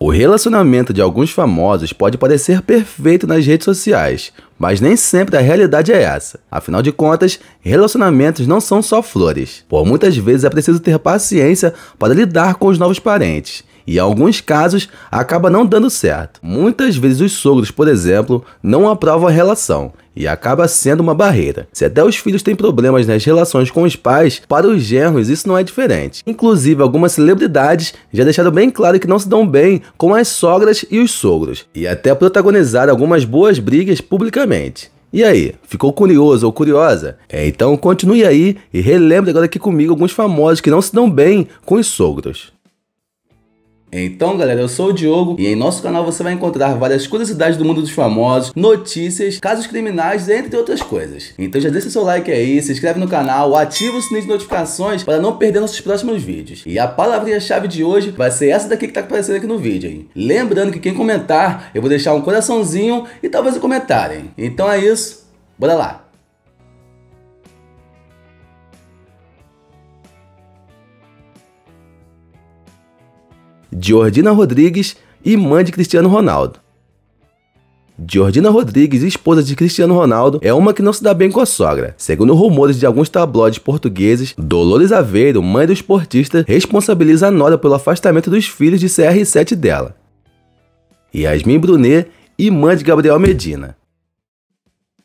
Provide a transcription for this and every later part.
O relacionamento de alguns famosos pode parecer perfeito nas redes sociais, mas nem sempre a realidade é essa. Afinal de contas, relacionamentos não são só flores. Por muitas vezes é preciso ter paciência para lidar com os novos parentes. E em alguns casos acaba não dando certo. Muitas vezes os sogros, por exemplo, não aprovam a relação e acaba sendo uma barreira. Se até os filhos têm problemas nas relações com os pais, para os genros isso não é diferente. Inclusive, algumas celebridades já deixaram bem claro que não se dão bem com as sogras e os sogros, e até protagonizaram algumas boas brigas publicamente. E aí, ficou curioso ou curiosa? É, então continue aí e relembre agora aqui comigo alguns famosos que não se dão bem com os sogros. Então, galera, eu sou o Diogo e em nosso canal você vai encontrar várias curiosidades do mundo dos famosos, notícias, casos criminais, entre outras coisas. Então já deixa seu like aí, se inscreve no canal, ativa o sininho de notificações para não perder nossos próximos vídeos. E a palavrinha-chave de hoje vai ser essa daqui que tá aparecendo aqui no vídeo, hein? Lembrando que quem comentar, eu vou deixar um coraçãozinho e talvez um comentário, hein? Então é isso, bora lá! Georgina Rodrigues, e mãe de Cristiano Ronaldo. Georgina Rodrigues, esposa de Cristiano Ronaldo, é uma que não se dá bem com a sogra. Segundo rumores de alguns tabloides portugueses, Dolores Aveiro, mãe do esportista, responsabiliza a Nora pelo afastamento dos filhos de CR7 dela. Yasmin Brunet, e mãe de Gabriel Medina.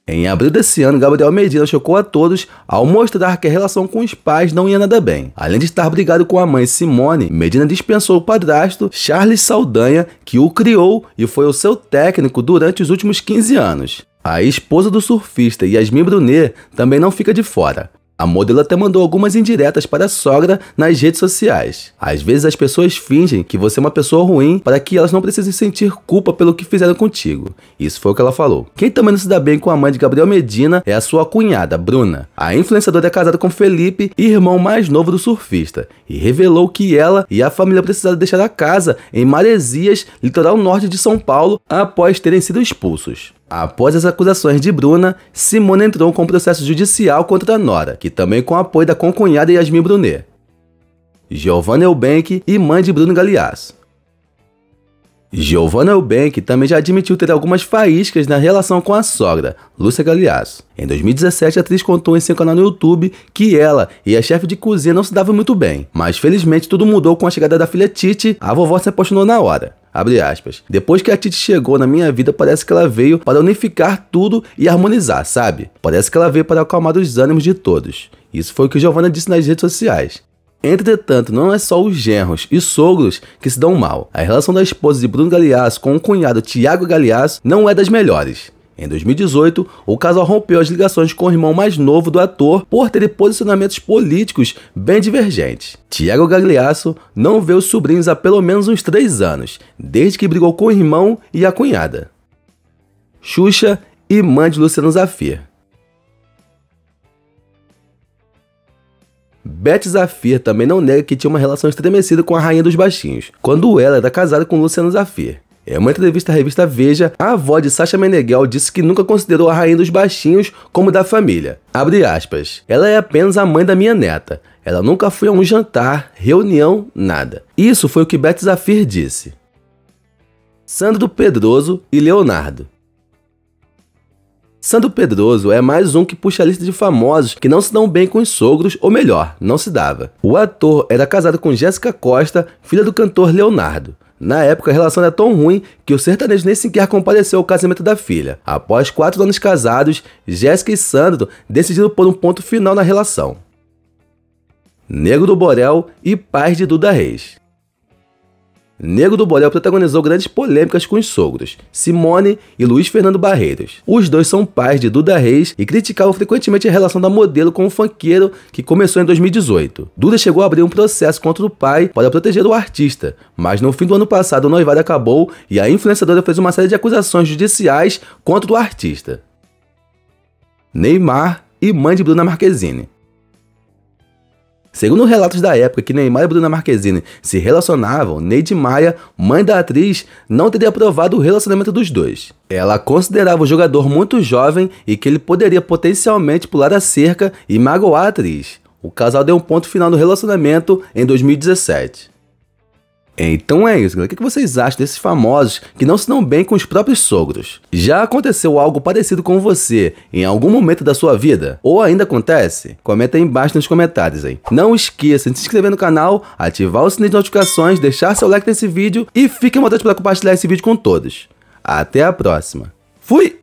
Em abril desse ano, Gabriel Medina chocou a todos ao mostrar que a relação com os pais não ia nada bem. Além de estar brigado com a mãe Simone, Medina dispensou o padrasto Charles Saldanha, que o criou e foi o seu técnico durante os últimos 15 anos. A esposa do surfista Yasmin Brunet também não fica de fora. A modelo até mandou algumas indiretas para a sogra nas redes sociais. Às vezes as pessoas fingem que você é uma pessoa ruim para que elas não precisem sentir culpa pelo que fizeram contigo. Isso foi o que ela falou. Quem também não se dá bem com a mãe de Gabriel Medina é a sua cunhada, Bruna. A influenciadora é casada com Felipe, irmão mais novo do surfista, e revelou que ela e a família precisaram deixar a casa em Maresias, litoral norte de São Paulo, após terem sido expulsos. Após as acusações de Bruna, Simone entrou com um processo judicial contra a Nora, que também com apoio da concunhada Yasmin Brunet, Giovanna Eubank e mãe de Bruno Galeasso. Giovanna Eubank também já admitiu ter algumas faíscas na relação com a sogra, Lúcia Galeasso. Em 2017, a atriz contou em seu canal no YouTube que ela e a chefe de cozinha não se davam muito bem, mas felizmente tudo mudou com a chegada da filha Titi, a vovó se apaixonou na hora. Abre aspas. Depois que a Titi chegou na minha vida, parece que ela veio para unificar tudo e harmonizar, sabe? Parece que ela veio para acalmar os ânimos de todos. Isso foi o que Giovanna disse nas redes sociais. Entretanto, não é só os genros e sogros que se dão mal. A relação da esposa de Bruno Galeasso com o cunhado Tiago Galeasso não é das melhores. Em 2018, o casal rompeu as ligações com o irmão mais novo do ator por ter posicionamentos políticos bem divergentes. Tiago Gagliasso não vê os sobrinhos há pelo menos uns três anos, desde que brigou com o irmão e a cunhada. Xuxa, mãe de Luciano Zafir. Beth Zafir também não nega que tinha uma relação estremecida com a Rainha dos Baixinhos, quando ela era casada com Luciano Zafir. Em é uma entrevista à revista Veja, a avó de Sasha Meneghel disse que nunca considerou a rainha dos baixinhos como da família. Abre aspas. Ela é apenas a mãe da minha neta. Ela nunca foi a um jantar, reunião, nada. Isso foi o que Beth Zafir disse. Sandro Pedroso e Leonardo. Sandro Pedroso é mais um que puxa a lista de famosos que não se dão bem com os sogros, ou melhor, não se dava. O ator era casado com Jéssica Costa, filha do cantor Leonardo. Na época, a relação era é tão ruim que o sertanejo nem sequer compareceu ao casamento da filha. Após quatro anos casados, Jéssica e Sandro decidiram pôr um ponto final na relação. Negro do Borel e paz de Duda Reis. Negro do Borel protagonizou grandes polêmicas com os sogros, Simone e Luiz Fernando Barreiros. Os dois são pais de Duda Reis e criticavam frequentemente a relação da modelo com o funkeiro que começou em 2018. Duda chegou a abrir um processo contra o pai para proteger o artista, mas no fim do ano passado o noivado acabou e a influenciadora fez uma série de acusações judiciais contra o artista. Neymar e mãe de Bruna Marquezine. Segundo relatos da época que Neymar e Bruna Marquezine se relacionavam, Neide Maia, mãe da atriz, não teria aprovado o relacionamento dos dois. Ela considerava o jogador muito jovem e que ele poderia potencialmente pular a cerca e magoar a atriz. O casal deu um ponto final no relacionamento em 2017. Então é isso, galera. O que vocês acham desses famosos que não se dão bem com os próprios sogros? Já aconteceu algo parecido com você em algum momento da sua vida? Ou ainda acontece? Comenta aí embaixo nos comentários, hein? Não esqueça de se inscrever no canal, ativar o sininho de notificações, deixar seu like nesse vídeo e fique à vontade para compartilhar esse vídeo com todos. Até a próxima. Fui!